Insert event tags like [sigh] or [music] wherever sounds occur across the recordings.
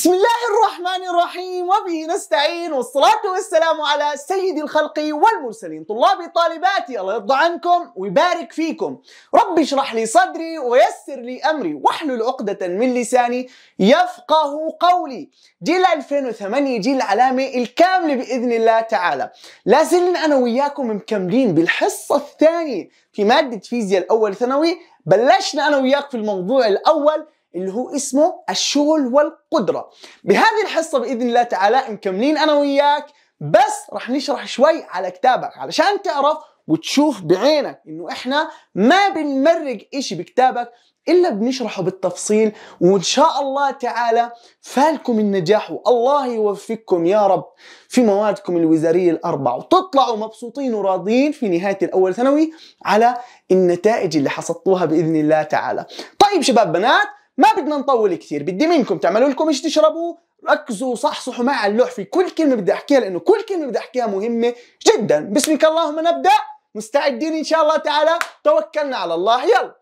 بسم الله الرحمن الرحيم وبه نستعين والصلاة والسلام على سيد الخلق والمرسلين طلابي طالباتي الله يرضى عنكم ويبارك فيكم رب اشرح لي صدري ويسر لي أمري واحلل عقدة من لساني يفقه قولي جيل 2008 جيل العلامة الكاملة بإذن الله تعالى لازلنا أنا وياكم مكملين بالحصة الثانية في مادة فيزياء الأول ثانوي بلشنا أنا وياك في الموضوع الأول اللي هو اسمه الشغل والقدرة بهذه الحصة بإذن الله تعالى مكملين أنا وياك بس رح نشرح شوي على كتابك علشان تعرف وتشوف بعينك انه احنا ما بنمرق اشي بكتابك الا بنشرحه بالتفصيل وان شاء الله تعالى فالكم النجاح والله يوفقكم يا رب في موادكم الوزاريه الاربع وتطلعوا مبسوطين وراضيين في نهايه الاول ثانوي على النتائج اللي حصدتوها باذن الله تعالى. طيب شباب بنات ما بدنا نطول كثير بدي منكم تعملوا لكم ايش تشربوا ركزوا صحصحوا معي على اللوح في كل كلمه بدي احكيها لانه كل كلمه بدي احكيها مهمه جدا بسمك اللهم نبدا مستعدين ان شاء الله تعالى توكلنا على الله يلا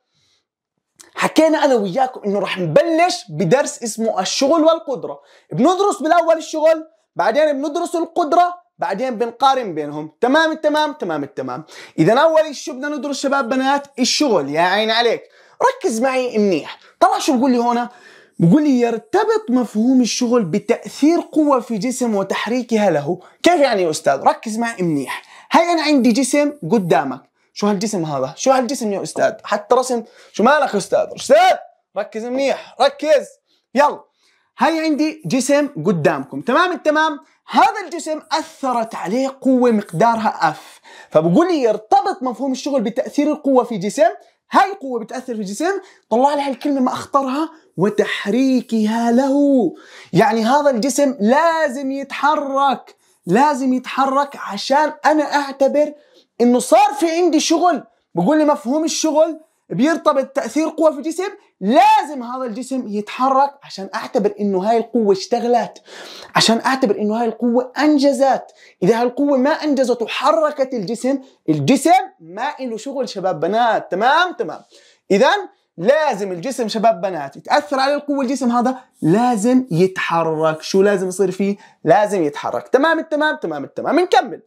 حكينا انا وياكم انه رح نبلش بدرس اسمه الشغل والقدره بندرس بالاول الشغل بعدين بندرس القدره بعدين بنقارن بينهم تمام التمام تمام التمام اذا اول شيء بدنا ندرس شباب بنات الشغل يا عين عليك ركز معي منيح طلع شو بقول لي هنا بقول لي يرتبط مفهوم الشغل بتأثير قوة في جسم وتحريكها له كيف يعني يا أستاذ ركز معي منيح هاي أنا عندي جسم قدامك شو هالجسم هذا شو هالجسم يا أستاذ حتى رسم شو مالك يا أستاذ أستاذ ركز منيح ركز يلا هاي عندي جسم قدامكم تمام التمام هذا الجسم أثرت عليه قوة مقدارها أف فبقول لي يرتبط مفهوم الشغل بتأثير القوة في جسم هاي القوة بتأثر في الجسم طلع لها الكلمة ما أخطرها وتحريكها له يعني هذا الجسم لازم يتحرك لازم يتحرك عشان أنا أعتبر إنه صار في عندي شغل بقول لي مفهوم الشغل بيرتبط تأثير قوة في الجسم لازم هذا الجسم يتحرك عشان اعتبر انه هاي القوه اشتغلت عشان اعتبر انه هاي القوه انجزت اذا هاي القوه ما انجزت وحركت الجسم الجسم ما له شغل شباب بنات تمام تمام اذا لازم الجسم شباب بنات يتاثر على القوه الجسم هذا لازم يتحرك شو لازم يصير فيه لازم يتحرك تمام التمام تمام التمام نكمل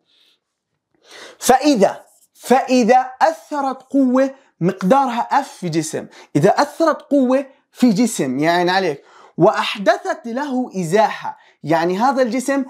فاذا فاذا اثرت قوه مقدارها اف في جسم اذا اثرت قوه في جسم يعني عليك واحدثت له ازاحه يعني هذا الجسم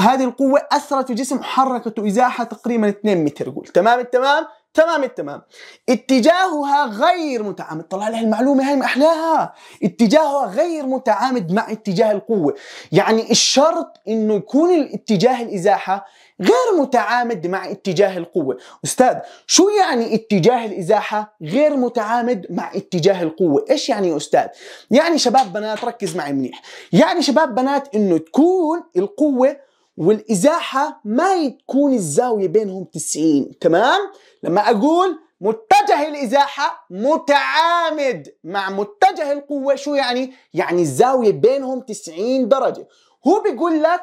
هذه القوة أثرت في جسم حركته إزاحة تقريبا 2 متر قول تمام التمام تمام التمام اتجاهها غير متعامد طلع لها المعلومة هاي ما أحلاها اتجاهها غير متعامد مع اتجاه القوة يعني الشرط إنه يكون الاتجاه الإزاحة غير متعامد مع اتجاه القوة أستاذ شو يعني اتجاه الإزاحة غير متعامد مع اتجاه القوة إيش يعني أستاذ يعني شباب بنات ركز معي منيح يعني شباب بنات إنه تكون القوة والإزاحة ما تكون الزاوية بينهم 90 تمام لما أقول متجه الإزاحة متعامد مع متجه القوة شو يعني؟ يعني الزاوية بينهم 90 درجة هو بيقول لك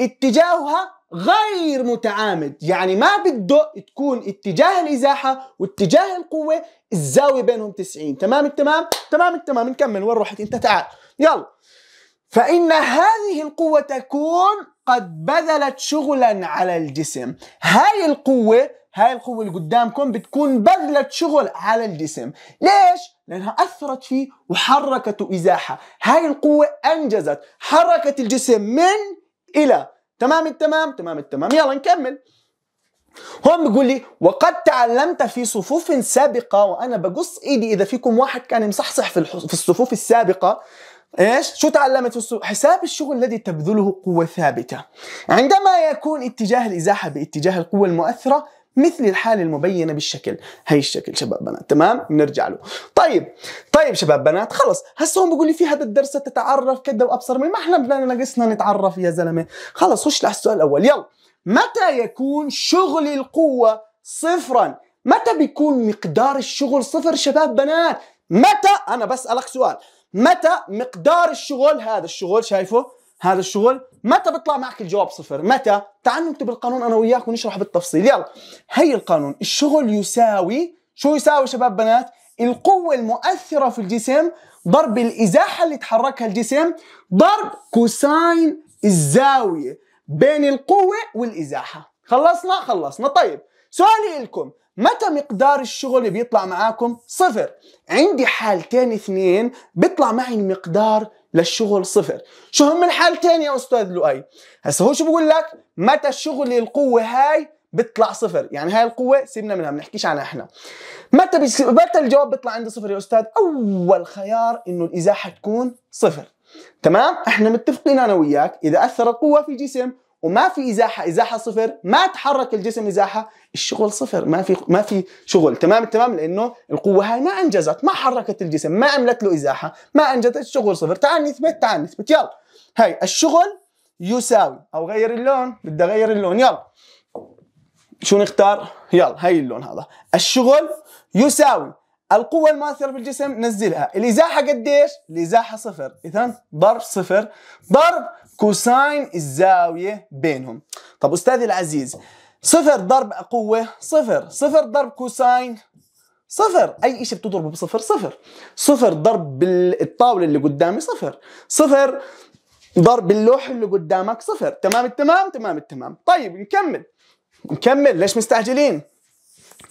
اتجاهها غير متعامد يعني ما بده تكون اتجاه الازاحه واتجاه القوه الزاويه بينهم 90 تمام التمام تمام التمام نكمل وين رحت انت تعال يلا فإن هذه القوة تكون قد بذلت شغلا على الجسم هاي القوة هاي القوة اللي قدامكم بتكون بذلت شغل على الجسم ليش؟ لأنها أثرت فيه وحركته إزاحة هاي القوة أنجزت حركت الجسم من إلى تمام التمام تمام التمام يلا نكمل هون بيقول لي وقد تعلمت في صفوف سابقه وانا بقص ايدي اذا فيكم واحد كان مصحصح في في الصفوف السابقه ايش؟ شو تعلمت في الصفوف؟ حساب الشغل الذي تبذله قوه ثابته. عندما يكون اتجاه الازاحه باتجاه القوه المؤثره مثل الحالة المبينة بالشكل هي الشكل شباب بنات تمام نرجع له طيب طيب شباب بنات خلص هسه هون بقول لي في هذا الدرس تتعرف كذا وابصر من ما احنا بدنا ناقصنا نتعرف يا زلمة خلص خش على السؤال الاول يلا متى يكون شغل القوة صفرا متى بيكون مقدار الشغل صفر شباب بنات متى انا بسألك سؤال متى مقدار الشغل هذا الشغل شايفه هذا الشغل متى بيطلع معك الجواب صفر متى تعال نكتب القانون انا وياك ونشرح بالتفصيل يلا هي القانون الشغل يساوي شو يساوي شباب بنات القوة المؤثرة في الجسم ضرب الإزاحة اللي تحركها الجسم ضرب كوساين الزاوية بين القوة والإزاحة خلصنا خلصنا طيب سؤالي لكم متى مقدار الشغل بيطلع معاكم صفر عندي حالتين اثنين بيطلع معي المقدار للشغل صفر شو هم الحالتين يا استاذ لؤي هسه هو شو بقول لك متى الشغل القوه هاي بتطلع صفر يعني هاي القوه سيبنا منها بنحكيش عنها احنا متى بس... متى الجواب بيطلع عند صفر يا استاذ اول خيار انه الازاحه تكون صفر تمام احنا متفقين انا وياك اذا اثر القوه في جسم وما في ازاحه ازاحه صفر ما تحرك الجسم ازاحه الشغل صفر ما في ما في شغل تمام تمام لانه القوه هاي ما انجزت ما حركت الجسم ما عملت له ازاحه ما انجزت الشغل صفر تعال نثبت تعال نثبت يلا هاي الشغل يساوي او غير اللون بدي اغير اللون يلا شو نختار يلا هاي اللون هذا الشغل يساوي القوة المؤثرة في الجسم نزلها الإزاحة قديش؟ الإزاحة صفر إذا ضرب صفر ضرب كوساين الزاوية بينهم طب أستاذي العزيز صفر ضرب قوة صفر صفر ضرب كوساين صفر اي شيء بتضربه بصفر صفر صفر ضرب بالطاوله اللي قدامي صفر صفر ضرب باللوح اللي قدامك صفر تمام التمام تمام التمام طيب نكمل نكمل ليش مستعجلين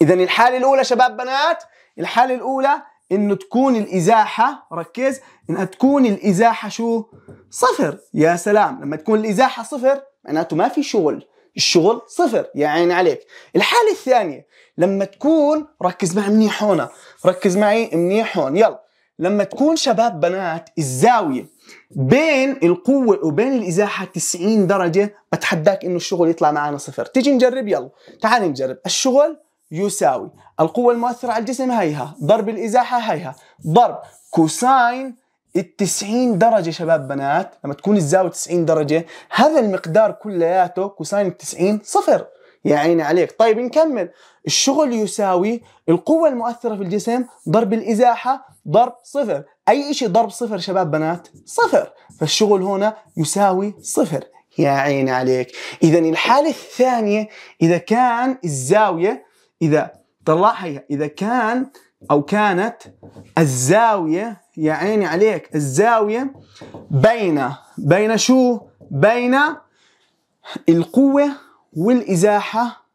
اذا الحاله الاولى شباب بنات الحاله الاولى انه تكون الازاحه ركز انها تكون الازاحه شو صفر يا سلام لما تكون الازاحه صفر معناته ما في شغل الشغل صفر يا عيني عليك الحاله الثانيه لما تكون ركز معي منيح هون ركز معي منيح هون يلا لما تكون شباب بنات الزاويه بين القوة وبين الإزاحة 90 درجة بتحداك إنه الشغل يطلع معنا صفر تيجي نجرب يلا تعال نجرب الشغل يساوي القوة المؤثرة على الجسم هيها ضرب الإزاحة هيها ضرب كوساين التسعين درجة شباب بنات لما تكون الزاوية 90 درجة هذا المقدار كلياته كوساين التسعين صفر يا عيني عليك طيب نكمل الشغل يساوي القوة المؤثرة في الجسم ضرب الإزاحة ضرب صفر أي شيء ضرب صفر شباب بنات صفر فالشغل هنا يساوي صفر يا عيني عليك إذا الحالة الثانية إذا كان الزاوية إذا طلعها إذا كان أو كانت الزاوية يا عيني عليك الزاوية بين بين شو؟ بين القوة والإزاحة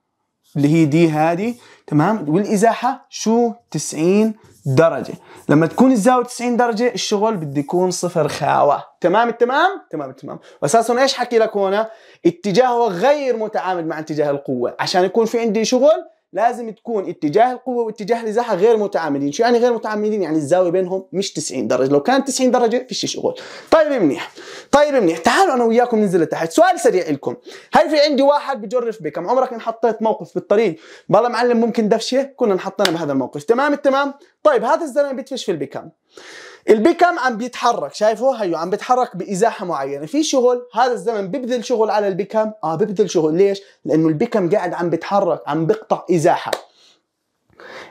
اللي هي دي هذه تمام والإزاحة شو 90 درجة لما تكون الزاوية 90 درجة الشغل بده يكون صفر خاوة تمام التمام تمام التمام وأساسا إيش حكي لك هنا اتجاهه غير متعامد مع اتجاه القوة عشان يكون في عندي شغل لازم تكون اتجاه القوه واتجاه الازاحه غير متعامدين شو يعني غير متعامدين يعني الزاويه بينهم مش 90 درجه لو كانت 90 درجه فيش شغل طيب منيح طيب منيح تعالوا انا وياكم ننزل لتحت سؤال سريع لكم هل في عندي واحد بجرف بكم عمرك انحطيت موقف بالطريق بلا معلم ممكن دفشه كنا انحطينا بهذا الموقف تمام التمام طيب هذا الزلمه بيدفش في البيكام. البيكم عم بيتحرك شايفه هيو عم بيتحرك بازاحه معينه في شغل هذا الزمن ببذل شغل على البيكم اه ببذل شغل ليش لانه البيكم قاعد عم بيتحرك عم بيقطع ازاحه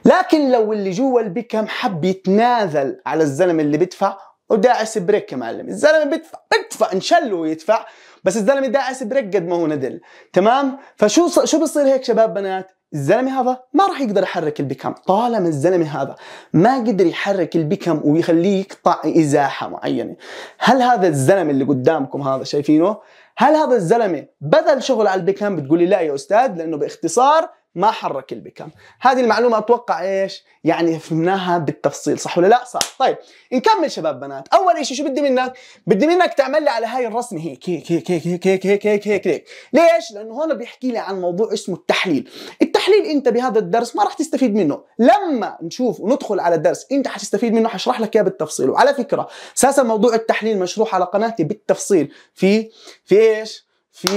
لكن لو اللي جوا البيكم حب يتنازل على الزلمه اللي بيدفع وداعس بريك يا معلم الزلمه بيدفع بيدفع انشله ويدفع بس الزلمه داعس بريك قد ما هو ندل تمام فشو شو بصير هيك شباب بنات الزلمه هذا ما راح يقدر يحرك البيكم طالما الزلمه هذا ما قدر يحرك البيكم ويخليه يقطع ازاحه معينه هل هذا الزلمه اللي قدامكم هذا شايفينه هل هذا الزلمه بذل شغل على البيكم بتقولي لا يا استاذ لانه باختصار ما حرك البكم هذه المعلومة أتوقع إيش يعني فهمناها بالتفصيل صح ولا لا صح طيب نكمل شباب بنات أول شيء شو بدي منك بدي منك تعمل لي على هاي الرسمة هيك هيك هيك هيك هيك هيك هيك هيك, هيك, هيك. ليش لأنه هون بيحكي لي عن موضوع اسمه التحليل التحليل أنت بهذا الدرس ما راح تستفيد منه لما نشوف وندخل على الدرس أنت حتستفيد منه حشرح لك إياه بالتفصيل وعلى فكرة أساسا موضوع التحليل مشروح على قناتي بالتفصيل في في إيش في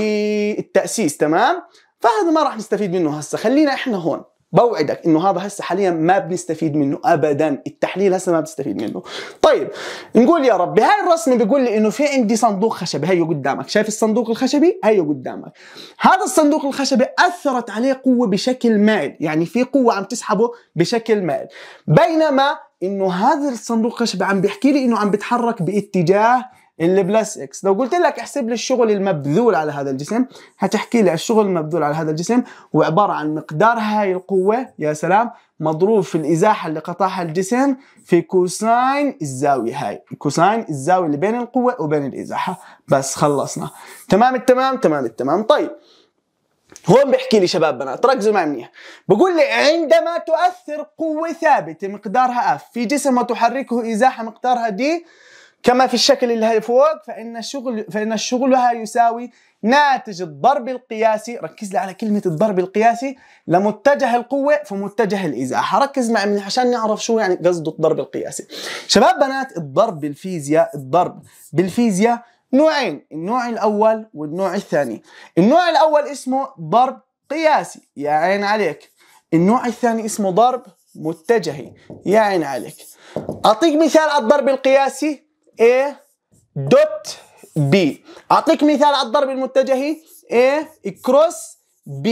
التأسيس تمام فهذا ما راح نستفيد منه هسه خلينا احنا هون بوعدك انه هذا هسه حاليا ما بنستفيد منه ابدا التحليل هسه ما بنستفيد منه طيب نقول يا رب هاي الرسمه بيقول لي انه في عندي صندوق خشبي هيو قدامك شايف الصندوق الخشبي هيو قدامك هذا الصندوق الخشبي اثرت عليه قوه بشكل مائل يعني في قوه عم تسحبه بشكل مائل بينما انه هذا الصندوق الخشبي عم بيحكي لي انه عم بيتحرك باتجاه اللي بلس اكس لو قلت لك احسب لي الشغل المبذول على هذا الجسم هتحكي لي الشغل المبذول على هذا الجسم هو عبارة عن مقدار هاي القوة يا سلام مضروب في الإزاحة اللي قطعها الجسم في كوساين الزاوية هاي كوساين الزاوية اللي بين القوة وبين الإزاحة بس خلصنا تمام التمام تمام التمام طيب هون بيحكي لي شباب بنات ركزوا معي منيح بقول لي عندما تؤثر قوة ثابتة مقدارها اف في جسم وتحركه إزاحة مقدارها دي كما في الشكل اللي فوق فإن الشغل فإن شغلها يساوي ناتج الضرب القياسي ركز لي على كلمة الضرب القياسي لمتجه القوة في متجه الإزاحة ركز معي عشان نعرف شو يعني قصده الضرب القياسي شباب بنات الضرب بالفيزياء الضرب بالفيزياء نوعين النوع الأول والنوع الثاني النوع الأول اسمه ضرب قياسي يا عين عليك النوع الثاني اسمه ضرب متجهي يا عين عليك أعطيك مثال على الضرب القياسي A دوت B أعطيك مثال على الضرب المتجهي A كروس B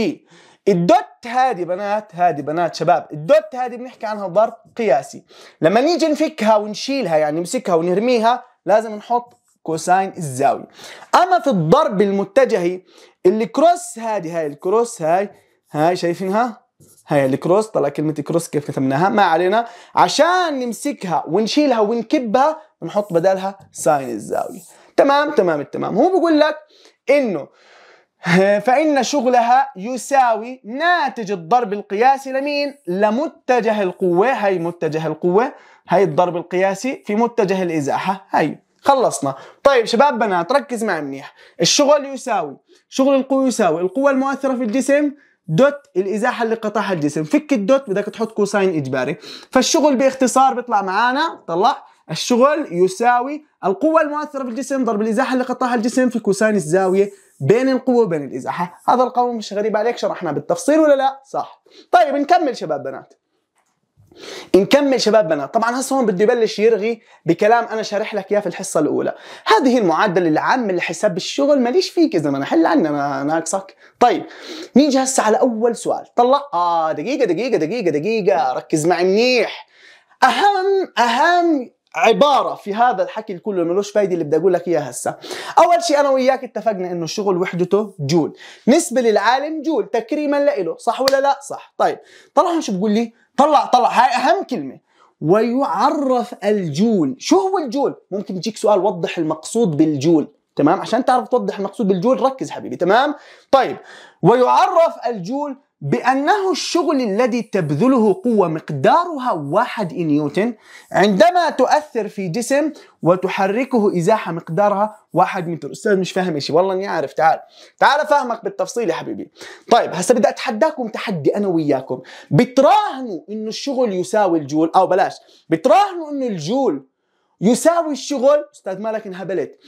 الدوت هذه بنات هذه بنات شباب الدوت هذه بنحكي عنها ضرب قياسي لما نيجي نفكها ونشيلها يعني نمسكها ونرميها لازم نحط كوساين الزاوية أما في الضرب المتجهي الكروس هذه هاي الكروس هاي هاي شايفينها هي الكروس طلع كلمة كروس كيف كتبناها ما علينا عشان نمسكها ونشيلها ونكبها نحط بدالها ساين الزاوية تمام تمام التمام هو بيقول لك انه [laughs] فإن شغلها يساوي ناتج الضرب القياسي لمين؟ لمتجه القوة هي متجه القوة هي الضرب القياسي في متجه الإزاحة هي خلصنا طيب شباب بنات ركز معي منيح الشغل يساوي شغل القوة يساوي القوة المؤثرة في الجسم دوت الازاحه اللي قطعها الجسم فك الدوت بدك تحط كوساين اجباري فالشغل باختصار بيطلع معانا طلع الشغل يساوي القوه المؤثره في الجسم ضرب الازاحه اللي قطعها الجسم في كوساين الزاويه بين القوه وبين الازاحه هذا القانون مش غريب عليك شرحناه بالتفصيل ولا لا صح طيب نكمل شباب بنات نكمل شباب بنات طبعا هسه هون بده يبلش يرغي بكلام انا شارح لك اياه في الحصه الاولى هذه المعدل العام لحساب الشغل ماليش فيك اذا ما انا حل عنا انا ناقصك طيب نيجي هسه على اول سؤال طلع اه دقيقه دقيقه دقيقه دقيقه ركز معي منيح اهم اهم عباره في هذا الحكي الكله ملوش فايده اللي بدي اقول لك اياه هسه اول شيء انا وياك اتفقنا انه الشغل وحدته جول نسبه للعالم جول تكريما له صح ولا لا صح طيب طلع شو بقول لي طلع طلع هاي اهم كلمه ويعرف الجول شو هو الجول ممكن يجيك سؤال وضح المقصود بالجول تمام عشان تعرف توضح المقصود بالجول ركز حبيبي تمام طيب ويعرف الجول بأنه الشغل الذي تبذله قوة مقدارها واحد نيوتن عندما تؤثر في جسم وتحركه إزاحة مقدارها واحد متر أستاذ مش فاهم إشي والله إني عارف تعال تعال فاهمك بالتفصيل يا حبيبي طيب هسا بدي أتحداكم تحدي أنا وياكم بتراهنوا إنه الشغل يساوي الجول أو بلاش بتراهنوا إنه الجول يساوي الشغل استاذ مالك انهبلت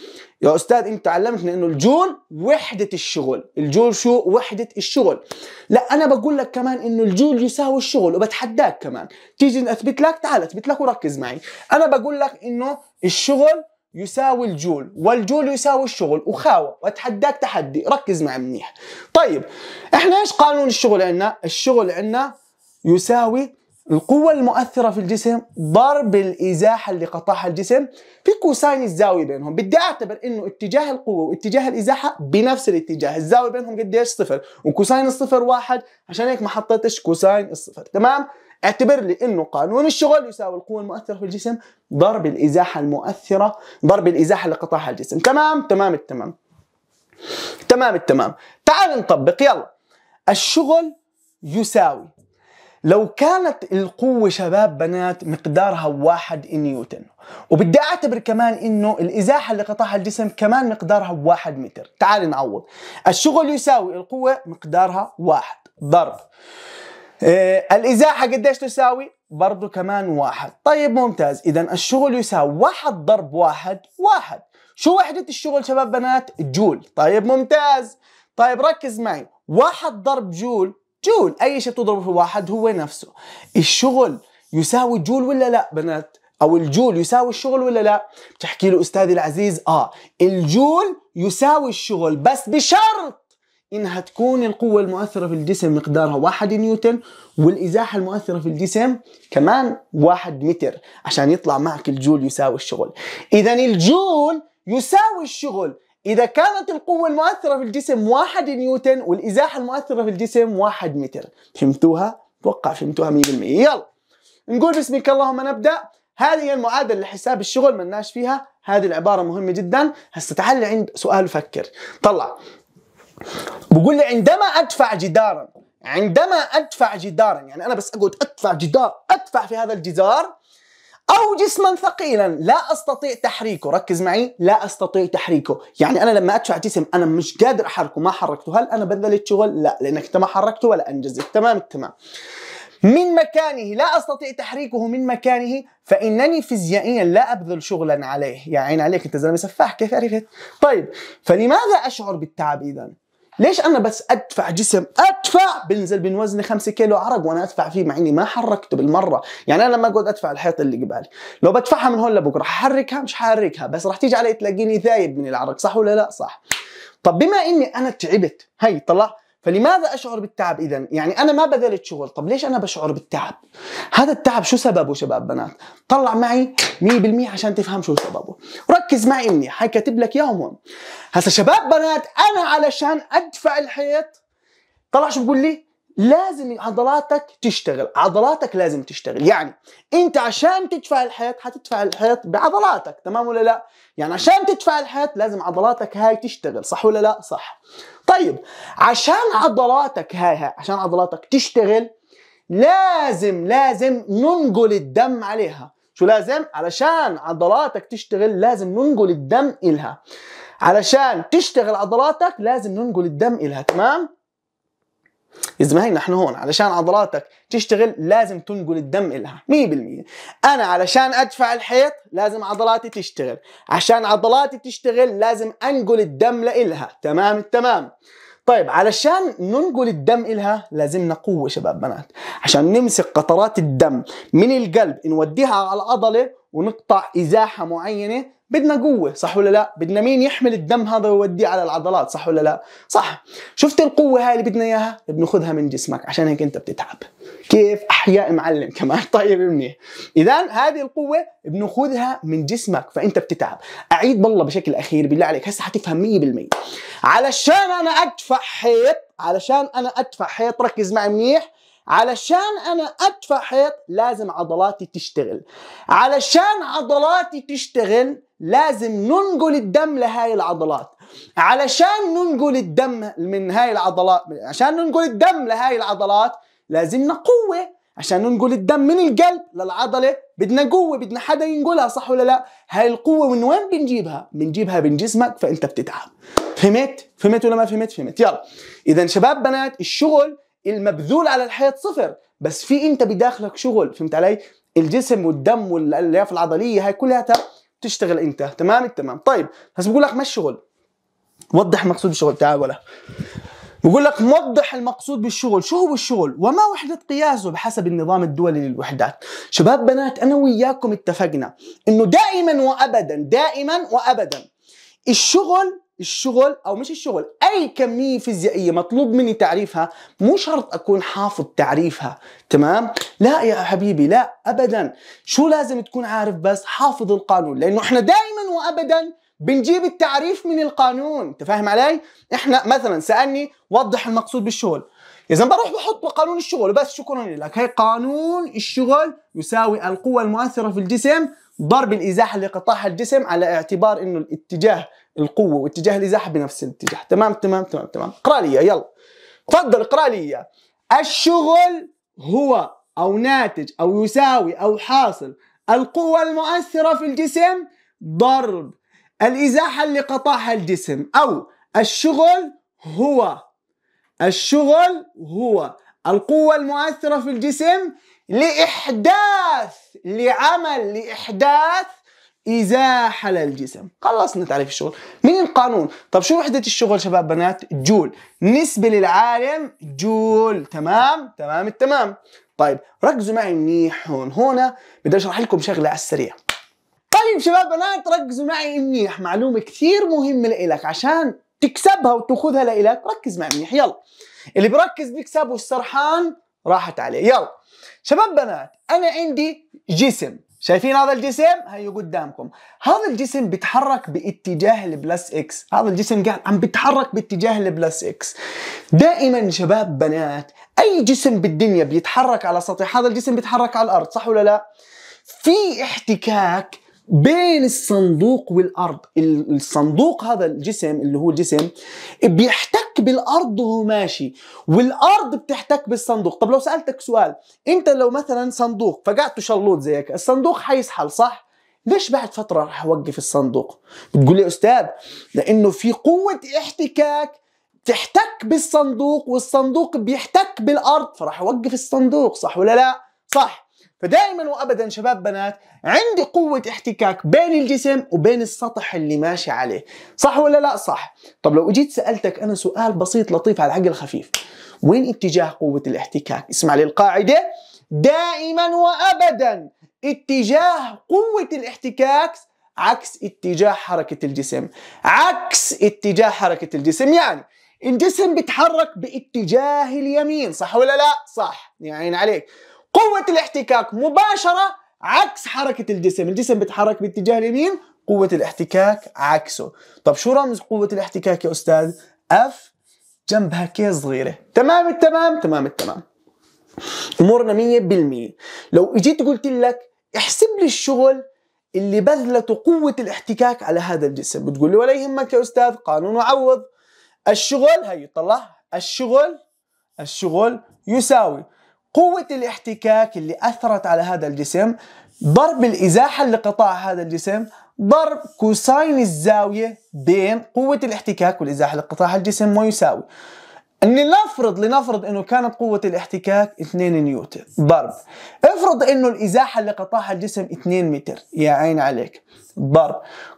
يا استاذ انت علمتني انه الجول وحده الشغل الجول شو وحده الشغل لا انا بقول لك كمان انه الجول يساوي الشغل وبتحداك كمان تيجي اثبت لك تعال اثبت لك وركز معي انا بقول لك انه الشغل يساوي الجول والجول يساوي الشغل وخاوة واتحداك تحدي ركز معي منيح طيب احنا ايش قانون الشغل عندنا الشغل عندنا يساوي القوة المؤثرة في الجسم ضرب الإزاحة اللي قطعها الجسم في كوساين الزاوية بينهم بدي أعتبر إنه اتجاه القوة واتجاه الإزاحة بنفس الاتجاه الزاوية بينهم قديش صفر وكوساين الصفر واحد عشان هيك ما حطيتش كوساين الصفر تمام اعتبر لي انه قانون الشغل يساوي القوه المؤثره في الجسم ضرب الازاحه المؤثره ضرب الازاحه اللي قطعها الجسم تمام تمام التمام تمام التمام تعال نطبق يلا الشغل يساوي لو كانت القوة شباب بنات مقدارها واحد نيوتن وبدي اعتبر كمان انه الازاحة اللي قطعها الجسم كمان مقدارها واحد متر تعال نعوض الشغل يساوي القوة مقدارها واحد ضرب آه الازاحة قديش تساوي برضو كمان واحد طيب ممتاز اذا الشغل يساوي واحد ضرب واحد واحد شو وحدة الشغل شباب بنات جول طيب ممتاز طيب ركز معي واحد ضرب جول جول اي شيء بتضربه في واحد هو نفسه الشغل يساوي جول ولا لا بنات او الجول يساوي الشغل ولا لا بتحكي له استاذي العزيز اه الجول يساوي الشغل بس بشرط انها تكون القوة المؤثرة في الجسم مقدارها واحد نيوتن والازاحة المؤثرة في الجسم كمان واحد متر عشان يطلع معك الجول يساوي الشغل اذا الجول يساوي الشغل إذا كانت القوة المؤثرة في الجسم 1 نيوتن والإزاحة المؤثرة في الجسم 1 متر فهمتوها؟ أتوقع فهمتوها 100% يلا نقول بسمك اللهم نبدأ هذه هي المعادلة لحساب الشغل ملناش فيها هذه العبارة مهمة جدا هسه تعال عند سؤال فكر طلع بقول لي عندما أدفع جدارا عندما أدفع جدارا يعني أنا بس أقعد أدفع جدار أدفع في هذا الجدار أو جسما ثقيلا لا أستطيع تحريكه ركز معي لا أستطيع تحريكه يعني أنا لما أدفع جسم أنا مش قادر أحركه ما حركته هل أنا بذلت شغل؟ لا لأنك أنت ما حركته ولا أنجزت تمام التمام من مكانه لا استطيع تحريكه من مكانه فانني فيزيائيا لا ابذل شغلا عليه يا عين عليك انت زلمه سفاح كيف عرفت طيب فلماذا اشعر بالتعب اذا ليش انا بس ادفع جسم ادفع بنزل من وزني 5 كيلو عرق وانا ادفع فيه مع اني ما حركته بالمره يعني انا لما اقعد ادفع الحيط اللي قبالي لو بدفعها من هون لبكره ححركها مش ححركها بس راح تيجي علي تلاقيني ذايب من العرق صح ولا لا صح طب بما اني انا تعبت هي طلع فلماذا اشعر بالتعب اذا؟ يعني انا ما بذلت شغل، طب ليش انا بشعر بالتعب؟ هذا التعب شو سببه شباب بنات؟ طلع معي 100% عشان تفهم شو سببه، ركز معي منيح، حكاتب لك اياهم هون. هسا شباب بنات انا علشان ادفع الحيط طلع شو بقول لي؟ لازم عضلاتك تشتغل عضلاتك لازم تشتغل يعني انت عشان تدفع الحيط حتدفع الحيط بعضلاتك تمام ولا لا يعني عشان تدفع الحيط لازم عضلاتك هاي تشتغل صح ولا لا صح طيب عشان عضلاتك هاي, هاي عشان عضلاتك تشتغل لازم لازم ننقل الدم عليها شو لازم علشان عضلاتك تشتغل لازم ننقل الدم إلها علشان تشتغل عضلاتك لازم ننقل الدم إلها تمام يا هي نحن هون علشان عضلاتك تشتغل لازم تنقل الدم إلها 100% أنا علشان أدفع الحيط لازم عضلاتي تشتغل عشان عضلاتي تشتغل لازم أنقل الدم لإلها تمام التمام طيب علشان ننقل الدم إلها لازمنا قوة شباب بنات عشان نمسك قطرات الدم من القلب نوديها على العضلة ونقطع ازاحه معينه بدنا قوه صح ولا لا بدنا مين يحمل الدم هذا ويوديه على العضلات صح ولا لا صح شفت القوه هاي اللي بدنا اياها بناخذها من جسمك عشان هيك انت بتتعب كيف احياء معلم كمان [laughs] طيب منيح اذا هذه القوه بناخذها من جسمك فانت بتتعب اعيد بالله بشكل اخير بالله عليك هسه حتفهم 100% علشان انا ادفع حيط علشان انا ادفع حيط ركز معي منيح علشان انا ادفع حيط لازم عضلاتي تشتغل علشان عضلاتي تشتغل لازم ننقل الدم لهاي العضلات علشان ننقل الدم من هاي العضلات عشان ننقل الدم لهاي العضلات لازمنا قوه عشان ننقل الدم من القلب للعضلة بدنا قوة بدنا حدا ينقلها صح ولا لا هاي القوة من وين بنجيبها بنجيبها من جسمك فأنت بتتعب فهمت؟ فهمت ولا ما فهمت؟ فهمت يلا إذا شباب بنات الشغل المبذول على الحياه صفر بس في انت بداخلك شغل فهمت علي الجسم والدم والالياف العضليه هاي كلها بتشتغل انت تمام التمام طيب هسه بقول لك ما الشغل وضح مقصود الشغل تعال ولا بقول لك وضح المقصود بالشغل شو هو الشغل وما وحدة قياسه بحسب النظام الدولي للوحدات شباب بنات أنا وياكم اتفقنا أنه دائما وأبدا دائما وأبدا الشغل الشغل او مش الشغل اي كميه فيزيائيه مطلوب مني تعريفها مو شرط اكون حافظ تعريفها تمام لا يا حبيبي لا ابدا شو لازم تكون عارف بس حافظ القانون لانه احنا دائما وابدا بنجيب التعريف من القانون انت فاهم علي احنا مثلا سالني وضح المقصود بالشغل اذا بروح بحط قانون الشغل بس شكرا لك هي قانون الشغل يساوي القوه المؤثره في الجسم ضرب الازاحه لقطاع الجسم على اعتبار انه الاتجاه القوه واتجاه الازاحه بنفس الاتجاه تمام تمام تمام تمام اقرا لي يلا تفضل اقرا لي الشغل هو او ناتج او يساوي او حاصل القوه المؤثره في الجسم ضرب الازاحه اللي قطعها الجسم او الشغل هو الشغل هو القوة المؤثرة في الجسم لإحداث لعمل لإحداث إزاحة للجسم خلصنا تعريف الشغل من القانون طب شو وحدة الشغل شباب بنات جول نسبة للعالم جول تمام تمام التمام طيب ركزوا معي منيح هون هنا بدي اشرح لكم شغلة على السريع طيب شباب بنات ركزوا معي منيح معلومة كثير مهمة لإلك عشان تكسبها وتاخذها لإلك ركز معي منيح يلا اللي بركز بيكسب والسرحان راحت عليه يلا شباب بنات أنا عندي جسم شايفين هذا الجسم هي قدامكم هذا الجسم بيتحرك باتجاه البلس اكس هذا الجسم قاعد عم بيتحرك باتجاه البلس اكس دائما شباب بنات اي جسم بالدنيا بيتحرك على سطح هذا الجسم بيتحرك على الارض صح ولا لا في احتكاك بين الصندوق والارض الصندوق هذا الجسم اللي هو الجسم بيحتك بالارض وهو ماشي والارض بتحتك بالصندوق طب لو سالتك سؤال انت لو مثلا صندوق فقعته شلوط زيك الصندوق حيسحل صح ليش بعد فتره راح اوقف الصندوق بتقول لي استاذ لانه في قوه احتكاك تحتك بالصندوق والصندوق بيحتك بالارض فراح اوقف الصندوق صح ولا لا صح فدائما وابدا شباب بنات عندي قوه احتكاك بين الجسم وبين السطح اللي ماشي عليه صح ولا لا صح طب لو اجيت سالتك انا سؤال بسيط لطيف على العقل خفيف وين اتجاه قوه الاحتكاك اسمع لي القاعده دائما وابدا اتجاه قوه الاحتكاك عكس اتجاه حركه الجسم عكس اتجاه حركه الجسم يعني الجسم بيتحرك باتجاه اليمين صح ولا لا صح يعني عليك قوة الاحتكاك مباشرة عكس حركة الجسم الجسم بيتحرك باتجاه اليمين قوة الاحتكاك عكسه طب شو رمز قوة الاحتكاك يا أستاذ اف جنبها كي صغيرة تمام التمام تمام التمام امورنا 100% لو اجيت قلت لك احسب لي الشغل اللي بذلته قوة الاحتكاك على هذا الجسم بتقول لي ولا يهمك يا أستاذ قانون وعوض الشغل هي طلع الشغل الشغل يساوي قوة الاحتكاك اللي أثرت على هذا الجسم ضرب الإزاحة اللي قطع هذا الجسم ضرب كوساين الزاوية بين قوة الاحتكاك والإزاحة اللي قطعها الجسم ويساوي اني نفرض لنفرض انه كانت قوة الاحتكاك 2 نيوتن ضرب افرض انه الازاحة اللي قطعها الجسم 2 متر يا عين عليك ضرب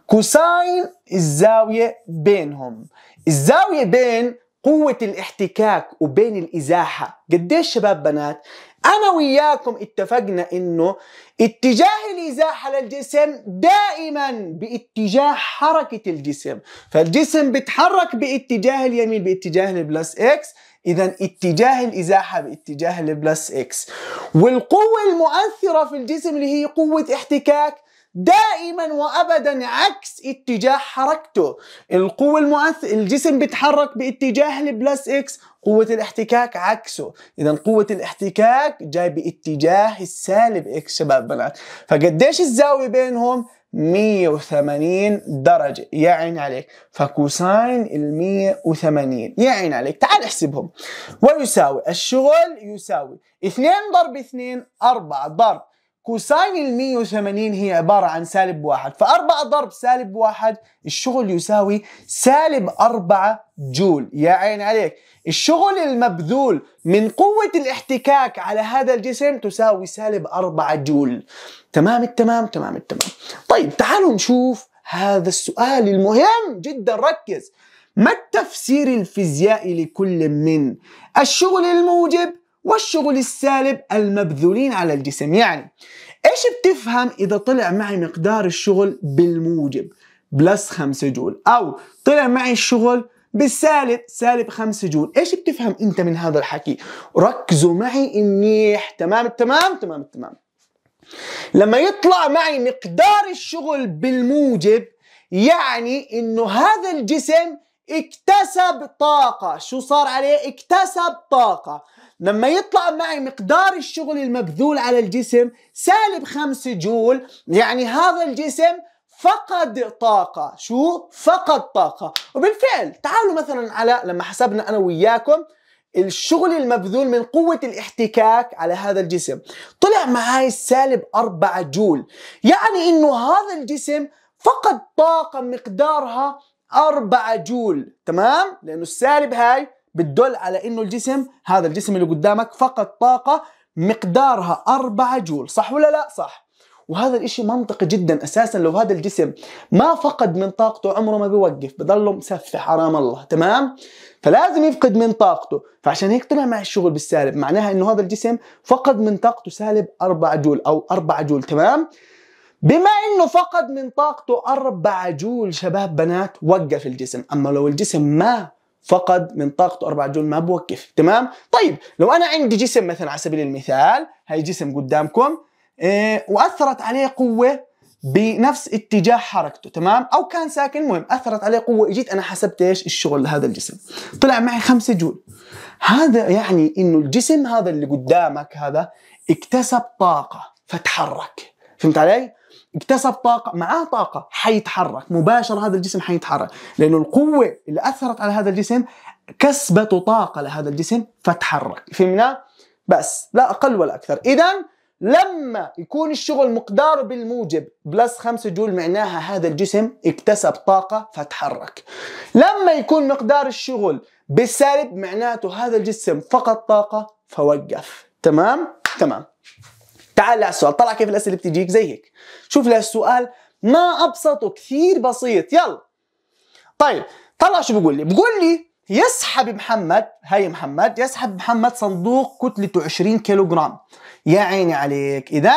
كوساين الزاوية بينهم الزاوية بين قوة الاحتكاك وبين الإزاحة قديش شباب بنات أنا وياكم اتفقنا إنه اتجاه الإزاحة للجسم دائما باتجاه حركة الجسم فالجسم بتحرك باتجاه اليمين باتجاه البلس إكس إذا اتجاه الإزاحة باتجاه البلس إكس والقوة المؤثرة في الجسم اللي هي قوة احتكاك دائما وابدا عكس اتجاه حركته القوة المؤثرة الجسم بيتحرك باتجاه البلس اكس قوة الاحتكاك عكسه اذا قوة الاحتكاك جاي باتجاه السالب اكس شباب بنات فقديش الزاوية بينهم 180 درجة يا عين عليك فكوساين ال 180 يا عين عليك تعال احسبهم ويساوي الشغل يساوي 2 ضرب 2 4 ضرب كوساين ال 180 هي عبارة عن سالب واحد فأربعة ضرب سالب واحد الشغل يساوي سالب أربعة جول يا عين عليك الشغل المبذول من قوة الاحتكاك على هذا الجسم تساوي سالب أربعة جول تمام التمام تمام التمام طيب تعالوا نشوف هذا السؤال المهم جدا ركز ما التفسير الفيزيائي لكل من الشغل الموجب والشغل السالب المبذولين على الجسم يعني ايش بتفهم اذا طلع معي مقدار الشغل بالموجب بلس 5 جول او طلع معي الشغل بالسالب سالب 5 جول ايش بتفهم انت من هذا الحكي ركزوا معي منيح تمام التمام تمام التمام لما يطلع معي مقدار الشغل بالموجب يعني انه هذا الجسم اكتسب طاقة شو صار عليه اكتسب طاقة لما يطلع معي مقدار الشغل المبذول على الجسم سالب خمس جول يعني هذا الجسم فقد طاقة شو فقد طاقة وبالفعل تعالوا مثلا على لما حسبنا أنا وياكم الشغل المبذول من قوة الاحتكاك على هذا الجسم طلع معاي سالب أربعة جول يعني إنه هذا الجسم فقد طاقة مقدارها 4 جول تمام لانه السالب هاي بتدل على انه الجسم هذا الجسم اللي قدامك فقد طاقه مقدارها 4 جول صح ولا لا صح وهذا الاشي منطقي جدا اساسا لو هذا الجسم ما فقد من طاقته عمره ما بيوقف بضله مسفح حرام الله تمام فلازم يفقد من طاقته فعشان هيك طلع مع الشغل بالسالب معناها انه هذا الجسم فقد من طاقته سالب 4 جول او 4 جول تمام بما انه فقد من طاقته 4 جول شباب بنات وقف الجسم اما لو الجسم ما فقد من طاقته 4 جول ما بوقف تمام طيب لو انا عندي جسم مثلا على سبيل المثال هاي جسم قدامكم إيه واثرت عليه قوه بنفس اتجاه حركته تمام او كان ساكن مهم اثرت عليه قوه اجيت انا حسبت ايش الشغل لهذا الجسم طلع معي 5 جول هذا يعني انه الجسم هذا اللي قدامك هذا اكتسب طاقه فتحرك فهمت علي اكتسب طاقة معاه طاقة حيتحرك مباشرة هذا الجسم حيتحرك لأنه القوة اللي أثرت على هذا الجسم كسبته طاقة لهذا الجسم فتحرك فهمنا؟ بس لا أقل ولا أكثر إذا لما يكون الشغل مقداره بالموجب بلس 5 جول معناها هذا الجسم اكتسب طاقة فتحرك لما يكون مقدار الشغل بالسالب معناته هذا الجسم فقد طاقة فوقف تمام؟ تمام تعال السؤال طلع كيف الاسئله بتجيك زي هيك شوف السؤال ما ابسطه كثير بسيط يلا طيب طلع شو بقول لي بقول لي يسحب محمد هاي محمد يسحب محمد صندوق كتلته 20 كيلوغرام يا عيني عليك اذا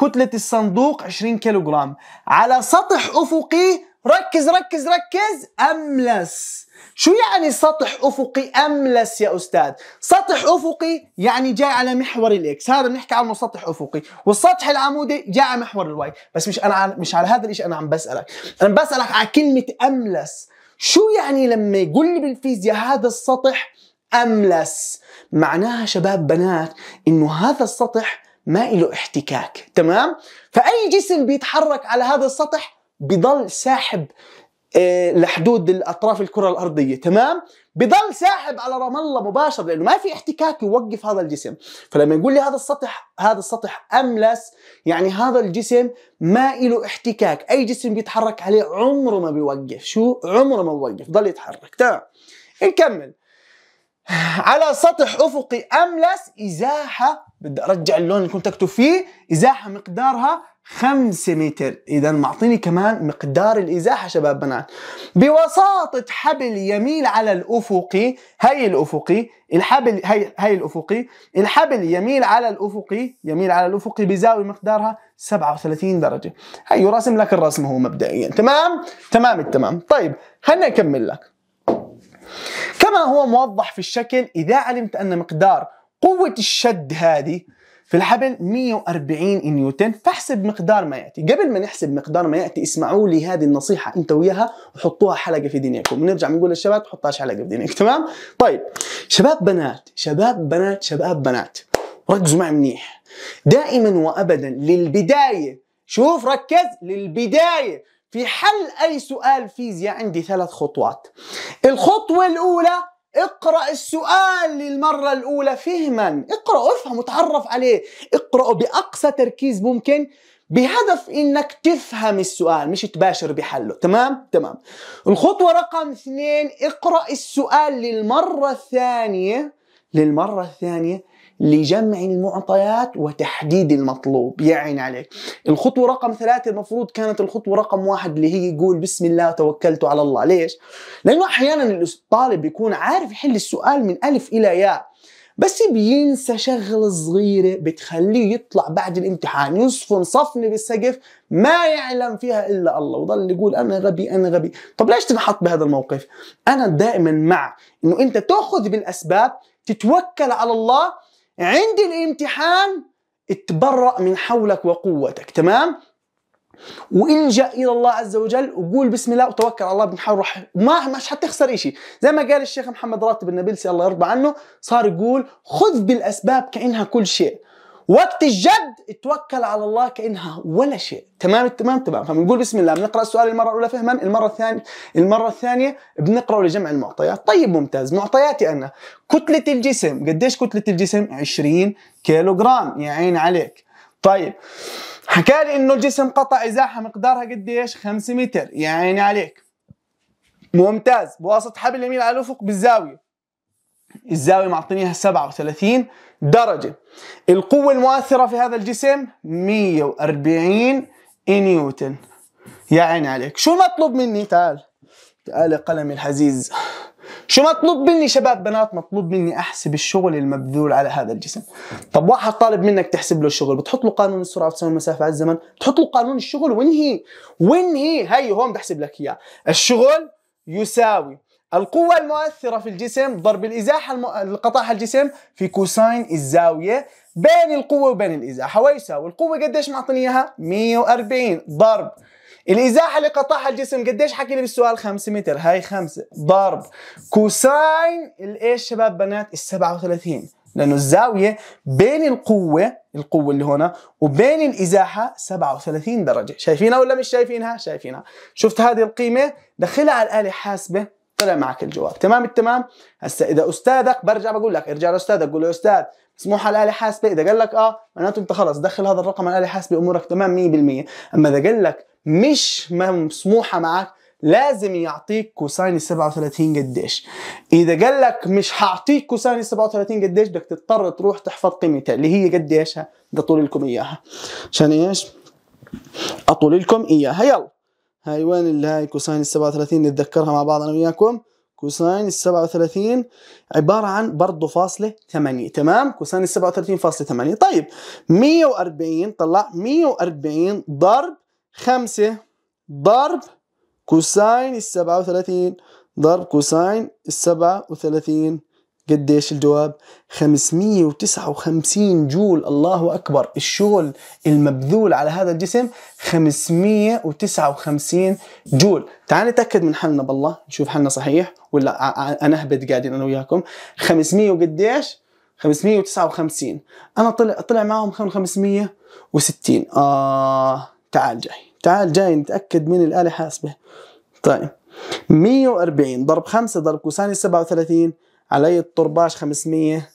كتلة الصندوق 20 كيلوغرام على سطح أفقي ركز ركز ركز أملس شو يعني سطح أفقي أملس يا أستاذ؟ سطح أفقي يعني جاي على محور الإكس هذا بنحكي عنه سطح أفقي والسطح العمودي جاي على محور الواي بس مش أنا مش على هذا الشيء أنا عم بسألك أنا بسألك على كلمة أملس شو يعني لما يقول لي بالفيزياء هذا السطح أملس معناها شباب بنات إنه هذا السطح ما له احتكاك تمام؟ فأي جسم بيتحرك على هذا السطح بضل ساحب آه، لحدود الاطراف الكره الارضيه تمام بضل ساحب على رام الله مباشر لانه ما في احتكاك يوقف هذا الجسم فلما يقول لي هذا السطح هذا السطح املس يعني هذا الجسم ما له احتكاك اي جسم بيتحرك عليه عمره ما بيوقف شو عمره ما بيوقف ضل يتحرك تمام نكمل على سطح افقي املس ازاحه بدي ارجع اللون اللي كنت اكتب فيه ازاحه مقدارها 5 متر اذا معطيني كمان مقدار الازاحه شباب بنات بوساطه حبل يميل على الافقي هي الافقي الحبل هي هي الافقي الحبل يميل على الافقي يميل على الافقي بزاويه مقدارها 37 درجه هي يرسم لك الرسم هو مبدئيا تمام تمام التمام طيب خلينا نكمل لك كما هو موضح في الشكل اذا علمت ان مقدار قوه الشد هذه في الحبل 140 نيوتن فاحسب مقدار ما ياتي قبل ما نحسب مقدار ما ياتي اسمعوا لي هذه النصيحه انت وياها وحطوها حلقه في دنياكم ونرجع نقول للشباب تحطهاش حلقه في دنياك تمام طيب شباب بنات شباب بنات شباب بنات ركزوا معي منيح دائما وابدا للبدايه شوف ركز للبدايه في حل اي سؤال فيزياء عندي ثلاث خطوات الخطوه الاولى اقرأ السؤال للمرة الأولى فهما اقرأ افهم وتعرف عليه اقرأه بأقصى تركيز ممكن بهدف انك تفهم السؤال مش تباشر بحله تمام تمام الخطوة رقم اثنين اقرأ السؤال للمرة الثانية للمرة الثانية لجمع المعطيات وتحديد المطلوب يعني عليك الخطوة رقم ثلاثة المفروض كانت الخطوة رقم واحد اللي هي يقول بسم الله توكلت على الله ليش؟ لأنه أحيانا الطالب يكون عارف يحل السؤال من ألف إلى ياء بس بينسى شغلة صغيرة بتخليه يطلع بعد الامتحان يصفن صفنة بالسقف ما يعلم فيها إلا الله وظل يقول أنا غبي أنا غبي طب ليش تنحط بهذا الموقف أنا دائما مع أنه أنت تأخذ بالأسباب تتوكل على الله عند الامتحان اتبرأ من حولك وقوتك تمام والجا الى الله عز وجل وقول بسم الله وتوكل على الله حول رح ما مش حتخسر شيء زي ما قال الشيخ محمد راتب النبلسي الله يرضى عنه صار يقول خذ بالاسباب كانها كل شيء وقت الجد اتوكل على الله كانها ولا شيء تمام تمام تمام فبنقول بسم الله بنقرا السؤال المره الاولى فهما المره الثانيه المره الثانيه بنقرا لجمع المعطيات طيب ممتاز معطياتي انا كتله الجسم قديش كتله الجسم 20 كيلو جرام يا عين عليك طيب حكى لي انه الجسم قطع ازاحه مقدارها قديش 5 متر يا عيني عليك ممتاز بواسطه حبل يميل على الافق بالزاويه الزاوية معطينيها 37 درجة القوة المؤثرة في هذا الجسم 140 نيوتن يا عيني عليك شو مطلوب مني تعال تعال قلمي الحزيز شو مطلوب مني شباب بنات مطلوب مني احسب الشغل المبذول على هذا الجسم طب واحد طالب منك تحسب له الشغل بتحط له قانون السرعه تساوي المسافه على الزمن بتحط له قانون الشغل وانهي وانهي هي هون بحسب لك اياه الشغل يساوي القوة المؤثرة في الجسم ضرب الإزاحة الم... القطاح الجسم في كوساين الزاوية بين القوة وبين الإزاحة ويساوي القوة قديش معطيني إياها؟ 140 ضرب الإزاحة اللي قطعها الجسم قديش حكي لي بالسؤال 5 متر هاي 5 ضرب كوساين الإيش شباب بنات ال 37 لأنه الزاوية بين القوة القوة اللي هنا وبين الإزاحة 37 درجة شايفينها ولا مش شايفينها؟ شايفينها شفت هذه القيمة دخلها على الآلة حاسبة طلع معك الجواب تمام التمام هسا اذا استاذك برجع بقول لك ارجع لاستاذك قول له استاذ مسموح على الاله حاسبه اذا قال لك اه معناته انت خلص دخل هذا الرقم على الاله حاسبه امورك تمام 100% اما اذا قال لك مش مسموحه معك لازم يعطيك كوساين 37 قديش اذا قال لك مش حاعطيك كوساين 37 قديش بدك تضطر تروح تحفظ قيمتها اللي هي قديش بدي اطول لكم اياها عشان ايش اطول لكم اياها يلا هاي وين اللي هاي كوساين السبعة وثلاثين نتذكرها مع بعض أنا وياكم كوساين السبعة وثلاثين عبارة عن برضو فاصلة ثمانية تمام كوساين السبعة وثلاثين فاصلة ثمانية طيب مية وأربعين طلع مية وأربعين ضرب خمسة ضرب كوساين السبعة وثلاثين ضرب كوساين السبعة وثلاثين قديش الجواب 559 جول الله أكبر الشغل المبذول على هذا الجسم 559 جول تعال نتاكد من حلنا بالله نشوف حلنا صحيح ولا انا اهبد قاعدين انا وياكم 500 وقديش 559 انا طلع طلع معهم 560 اه تعال جاي تعال جاي نتاكد من الاله حاسبه طيب 140 ضرب 5 ضرب كوساني 37 علي الطرباش 500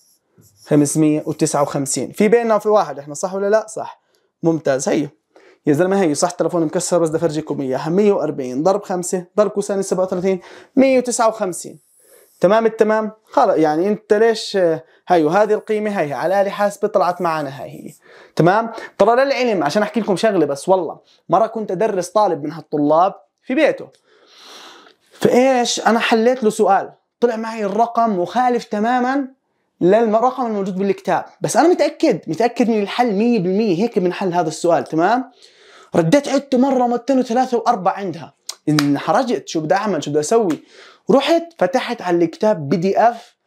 559 في بيننا في واحد احنا صح ولا لا صح ممتاز هيو يا زلمه هي صح تليفوني مكسر بس بدي افرجيكم اياها 140 ضرب 5 ضرب كوسين 37 159 تمام التمام خلص يعني انت ليش هي وهذه القيمه هي على الاله حاسبه طلعت معنا هاي هي تمام ترى للعلم عشان احكي لكم شغله بس والله مره كنت ادرس طالب من هالطلاب في بيته فايش انا حليت له سؤال طلع معي الرقم مخالف تماما للرقم الموجود بالكتاب بس انا متاكد متاكد من الحل 100% هيك بنحل هذا السؤال تمام رديت عدت مره ومرتين وثلاثه واربعه عندها انحرجت شو بدي اعمل شو بدي اسوي رحت فتحت على الكتاب بي دي اف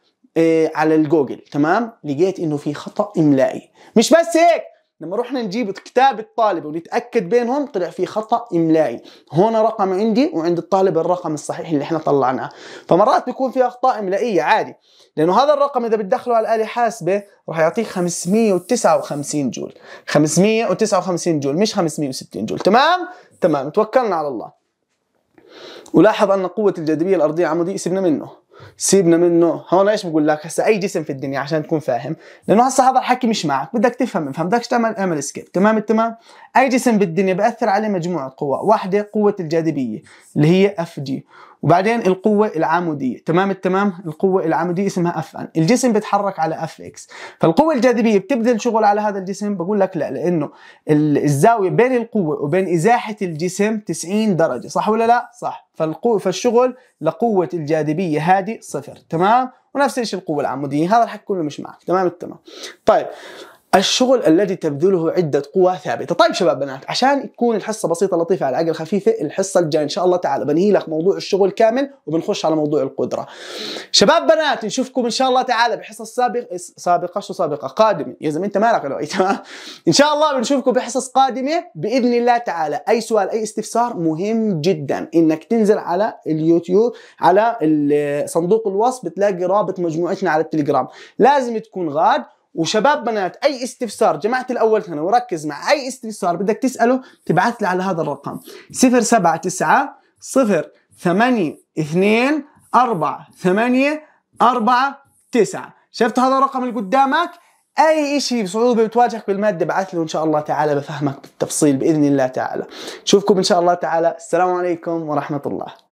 على الجوجل تمام لقيت انه في خطا املائي مش بس هيك لما رحنا نجيب كتاب الطالب ونتاكد بينهم طلع في خطا املائي هنا رقم عندي وعند الطالب الرقم الصحيح اللي احنا طلعناه فمرات بيكون في اخطاء املائيه عادي لانه هذا الرقم اذا بتدخله على الاله حاسبه راح يعطيك 559 جول 559 جول مش 560 جول تمام تمام توكلنا على الله ولاحظ ان قوه الجاذبيه الارضيه العموديه سيبنا منه سيبنا منه هون ايش بقول لك هسه اي جسم في الدنيا عشان تكون فاهم لانه هسه هذا الحكي مش معك بدك تفهم ما بدكش تعمل اعمل سكيب تمام التمام اي جسم بالدنيا بأثر عليه مجموعه قوى واحده قوه الجاذبيه اللي هي اف جي وبعدين القوة العمودية تمام التمام القوة العمودية اسمها اف ان الجسم بيتحرك على اف اكس فالقوة الجاذبية بتبذل شغل على هذا الجسم بقول لك لا لانه الزاوية بين القوة وبين ازاحة الجسم 90 درجة صح ولا لا صح فالقوة فالشغل لقوة الجاذبية هذه صفر تمام ونفس الشيء القوة العمودية هذا الحكي كله مش معك تمام التمام طيب الشغل الذي تبذله عدة قوى ثابتة طيب شباب بنات عشان تكون الحصة بسيطة لطيفة على العقل خفيفة الحصة الجاية إن شاء الله تعالى بنهي لك موضوع الشغل كامل وبنخش على موضوع القدرة شباب بنات نشوفكم إن شاء الله تعالى بحصص سابقة سابقة شو سابقة قادمة يا زلمة أنت مالك لو تمام إن شاء الله بنشوفكم بحصص قادمة بإذن الله تعالى أي سؤال أي استفسار مهم جدا إنك تنزل على اليوتيوب على صندوق الوصف بتلاقي رابط مجموعتنا على التليجرام لازم تكون غاد وشباب بنات اي استفسار جماعه الاول ثانوي وركز مع اي استفسار بدك تساله تبعث لي على هذا الرقم 079 0 4 8 4 9 شفت هذا الرقم اللي قدامك اي شيء بصعوبه بتواجهك بالماده ابعث له ان شاء الله تعالى بفهمك بالتفصيل باذن الله تعالى نشوفكم ان شاء الله تعالى السلام عليكم ورحمه الله